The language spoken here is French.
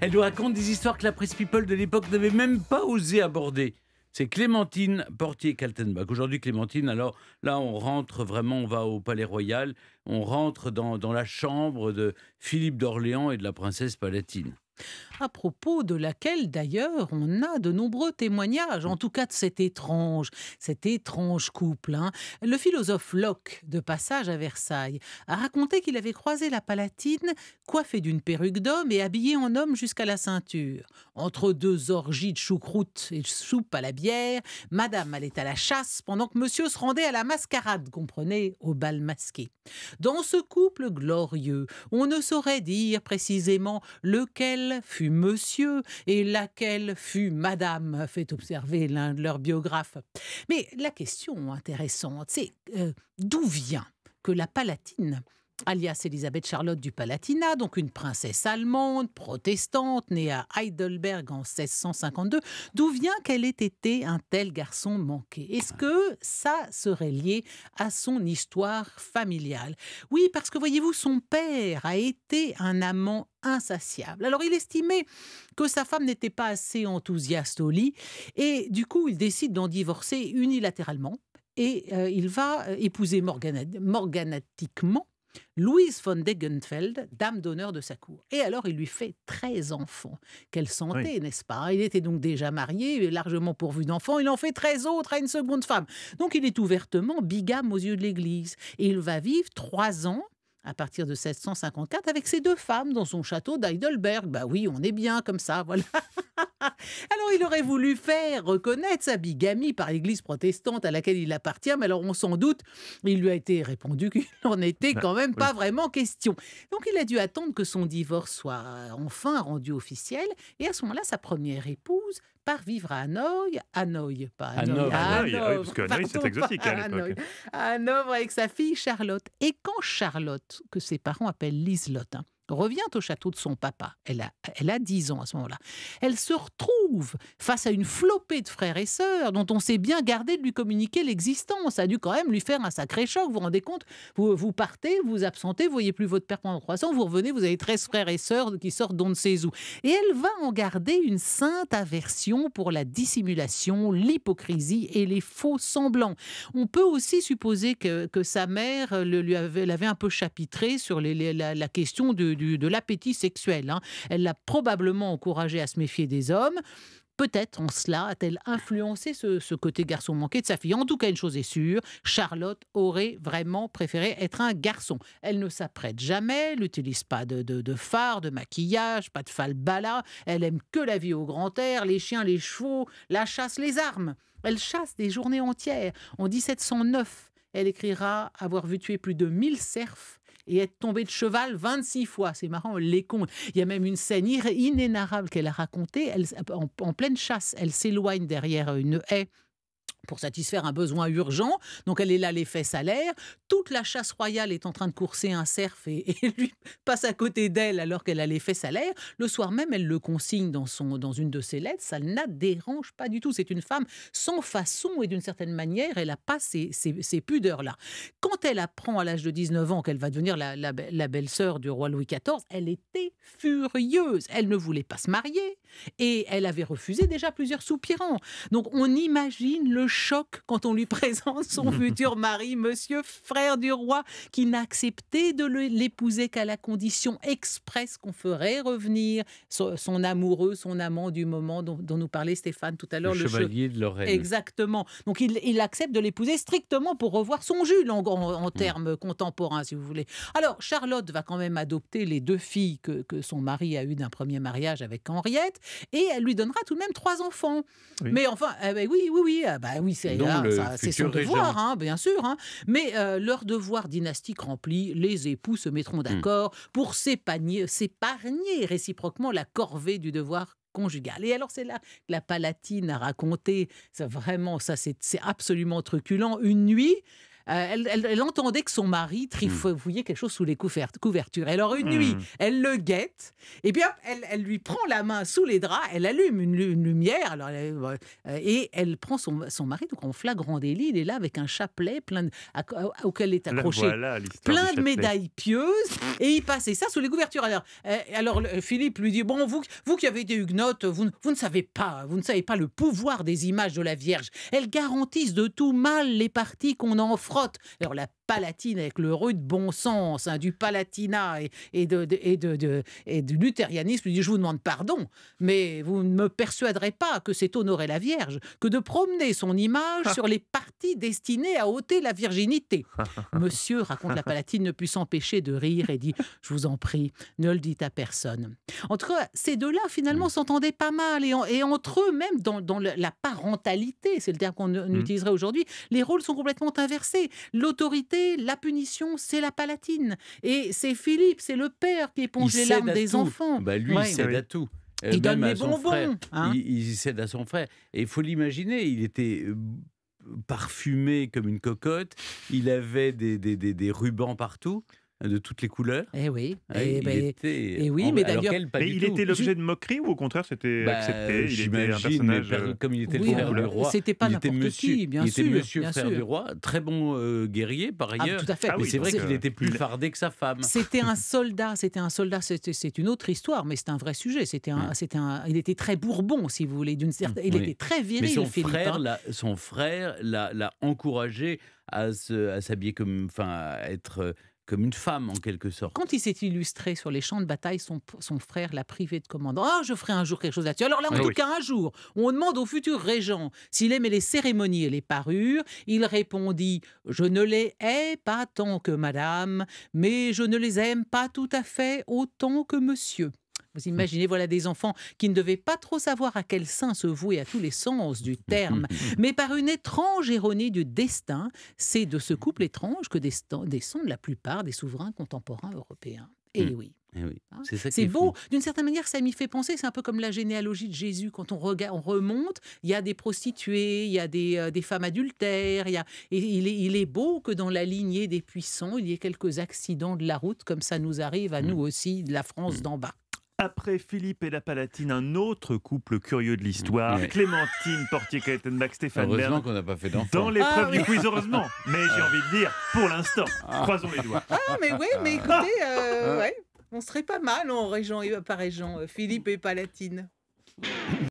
Elle nous raconte des histoires que la presse people de l'époque n'avait même pas osé aborder. C'est Clémentine Portier-Kaltenbach. Aujourd'hui, Clémentine, alors là, on rentre vraiment, on va au Palais Royal, on rentre dans, dans la chambre de Philippe d'Orléans et de la princesse palatine à propos de laquelle d'ailleurs on a de nombreux témoignages, en tout cas de cet étrange, cet étrange couple. Hein. Le philosophe Locke, de passage à Versailles, a raconté qu'il avait croisé la Palatine coiffée d'une perruque d'homme et habillée en homme jusqu'à la ceinture. Entre deux orgies de choucroute et soupe à la bière, Madame allait à la chasse pendant que Monsieur se rendait à la mascarade, comprenez, au bal masqué. Dans ce couple glorieux, on ne saurait dire précisément lequel fut monsieur et laquelle fut madame, fait observer l'un de leurs biographes. Mais la question intéressante, c'est euh, d'où vient que la Palatine alias Elisabeth Charlotte du Palatinat, donc une princesse allemande, protestante, née à Heidelberg en 1652. D'où vient qu'elle ait été un tel garçon manqué Est-ce ah. que ça serait lié à son histoire familiale Oui, parce que voyez-vous, son père a été un amant insatiable. Alors il estimait que sa femme n'était pas assez enthousiaste au lit et du coup il décide d'en divorcer unilatéralement et euh, il va épouser morganatiquement Louise von Degenfeld, dame d'honneur de sa cour. Et alors, il lui fait 13 enfants. Quelle santé, n'est-ce pas Il était donc déjà marié, largement pourvu d'enfants. Il en fait 13 autres à une seconde femme. Donc, il est ouvertement bigame aux yeux de l'Église. Et il va vivre trois ans à partir de 1754, avec ses deux femmes dans son château d'Heidelberg. Bah oui, on est bien comme ça, voilà. alors il aurait voulu faire reconnaître sa bigamie par l'Église protestante à laquelle il appartient, mais alors on s'en doute, il lui a été répondu qu'il n'en était ah, quand même pas vraiment question. Donc il a dû attendre que son divorce soit euh, enfin rendu officiel, et à ce moment-là, sa première épouse part vivre à Hanoï, Hanoï, pas Hanoï, Hanoï, c'est exotique hein, à Hanoï, Hanoï avec sa fille Charlotte. Et quand Charlotte, que ses parents appellent Lislotte, hein, revient au château de son papa. Elle a, elle a 10 ans à ce moment-là. Elle se retrouve face à une flopée de frères et sœurs dont on s'est bien gardé de lui communiquer l'existence. Ça a dû quand même lui faire un sacré choc. Vous vous rendez compte vous, vous partez, vous vous absentez, vous voyez plus votre père pendant 3 ans, vous revenez, vous avez 13 frères et sœurs qui sortent d'on ne sait où. Et elle va en garder une sainte aversion pour la dissimulation, l'hypocrisie et les faux semblants. On peut aussi supposer que, que sa mère l'avait avait un peu chapitré sur la, la question de, de l'appétit sexuel. Hein. Elle l'a probablement encouragé à se méfier des hommes. Peut-être en cela a-t-elle influencé ce, côté garçon manqué de sa fille. En tout cas, une chose est sûre, Charlotte aurait vraiment préféré être un garçon. Elle ne s'apprête jamais, n'utilise pas de, de, de, phare, de maquillage, pas de falbala. Elle aime que la vie au grand air, les chiens, les chevaux, la chasse, les armes. Elle chasse des journées entières. En 1709, elle écrira avoir vu tuer plus de 1000 cerfs et être tombée de cheval 26 fois. C'est marrant, les compte. Il y a même une scène inénarrable qu'elle a racontée elle, en pleine chasse. Elle s'éloigne derrière une haie pour satisfaire un besoin urgent. Donc elle est là, l'effet salaire. Toute la chasse royale est en train de courser un cerf et, lui passe à côté d'elle alors qu'elle a l'effet salaire. Le soir même, elle le consigne dans, son, dans une de ses lettres. Ça ne la dérange pas du tout. C'est une femme sans façon et d'une certaine manière, elle n'a pas ces, ces, ces pudeurs-là. Quand elle apprend à l'âge de 19 ans qu'elle va devenir la, la, la belle-sœur du roi Louis XIV, elle était furieuse. Elle ne voulait pas se marier et elle avait refusé déjà plusieurs soupirants. Donc on imagine le choc quand on lui présente son futur mari, monsieur frère du roi, qui n'a accepté de l'épouser qu'à la condition expresse qu'on ferait revenir son, amoureux, son amant du moment dont, nous parlait Stéphane tout à l'heure. Le, chevalier de Lorraine. Exactement. Donc il, accepte de l'épouser strictement pour revoir son Jules en, en, mm. termes contemporains, si vous voulez. Alors Charlotte va quand même adopter les deux filles que, son mari a eues d'un premier mariage avec Henriette et elle lui donnera tout de même trois enfants. Mais enfin, ah ben oui, oui, oui, bah, ah oui, c'est son devoir, hein, bien sûr. Hein. Mais euh, leur devoir dynastique rempli, les époux se mettront hmm. d'accord pour s'épargner réciproquement la corvée du devoir conjugal. Et alors c'est là que la Palatine a raconté, ça vraiment, ça c'est absolument truculent, une nuit, euh, elle, entendait que son mari trifouillait quelque chose sous les couvertures. alors une nuit, hmm. elle le guette, et bien elle, elle, lui prend la main sous les draps, elle allume une, lumière, alors euh, euh, et elle prend son, mari, donc en flagrant délit, il est là avec un chapelet plein de, auquel est accroché plein de médailles pieuses, et il passait ça sous les couvertures. Alors, alors Philippe lui dit, bon, vous, vous qui avez été huguenote, vous, vous ne savez pas, vous ne savez pas le pouvoir des images de la Vierge. Elles garantissent de tout mal les parties qu'on en France alors la palatine avec le rude bon sens, hein, du palatinat et, et, de, de, et, de, et du luthérianisme, dit Je vous demande pardon, mais vous ne me persuaderez pas que c'est honorer la Vierge que de promener son image sur les parties destinées à ôter la virginité. Monsieur, raconte la palatine, ne put s'empêcher de rire et dit Je vous en prie, ne le dites à personne. Entre ces deux-là, finalement, mm. s'entendaient pas mal et, et, entre eux, même dans, dans la parentalité, c'est le terme qu'on mm. utiliserait aujourd'hui, les rôles sont complètement inversés. L'autorité la punition, c'est la palatine. Et c'est Philippe, c'est le père qui éponge les larmes des enfants. Bah lui, il cède à tout. Euh, il donne les bonbons. Hein. il, cède à son frère. Et il faut l'imaginer, il était euh, parfumé comme une cocotte, il avait des, des rubans partout de toutes les couleurs. Eh oui. Ah, Et eh ben, eh oui, mais d'ailleurs. il était l'objet de moquerie ou au contraire c'était bah, accepté J'imagine, euh, comme il était le frère du roi. C'était pas n'importe bien sûr. Il était monsieur frère du roi, très bon euh, guerrier par ah, ailleurs. Ah, tout à fait. mais c'est vrai qu'il était plus fardé que sa femme. C'était un soldat, c'était un soldat, c'est une autre histoire, mais c'est un vrai sujet. C'était un, un, il était très bourbon, si vous voulez, d'une certaine. Il était très viril, son Frère, hein. son frère l'a encouragé à s'habiller comme. Enfin, à être euh, comme une femme en quelque sorte. Quand il s'est illustré sur les champs de bataille, son, frère l'a privé de commandant. Ah, je ferai un jour quelque chose là-dessus. Alors là, en ah tout cas, un jour, on demande au futur régent s'il aimait les cérémonies et les parures. Il répondit Je ne les hais pas tant que madame, mais je ne les aime pas tout à fait autant que monsieur. Vous imaginez, voilà des enfants qui ne devaient pas trop savoir à quel sein se vouer à tous les sens du terme. Mais par une étrange ironie du destin, c'est de ce couple étrange que descendent la plupart des souverains contemporains européens. Et eh mm. oui. Eh oui. Hein. C'est beau. D'une certaine manière, ça m'y fait penser. C'est un peu comme la généalogie de Jésus. Quand on, remonte, il y a des prostituées, il y a des, euh, femmes adultères. Il Et il est, beau que dans la lignée des puissants, il y ait quelques accidents de la route, comme ça nous arrive à mm. nous aussi, de la France mm. d'en bas. Après Philippe et la Palatine, un autre couple curieux de l'histoire, Clémentine portier kaltenbach Stéphane Heureusement qu'on n'a pas fait d'enfant. Dans l'épreuve ah du quiz, heureusement. Mais j'ai ah. envie de dire, pour l'instant, ah. croisons les doigts. Ah, mais oui, mais écoutez, euh, ouais, on serait pas mal en région et euh, par région, euh, Philippe et Palatine.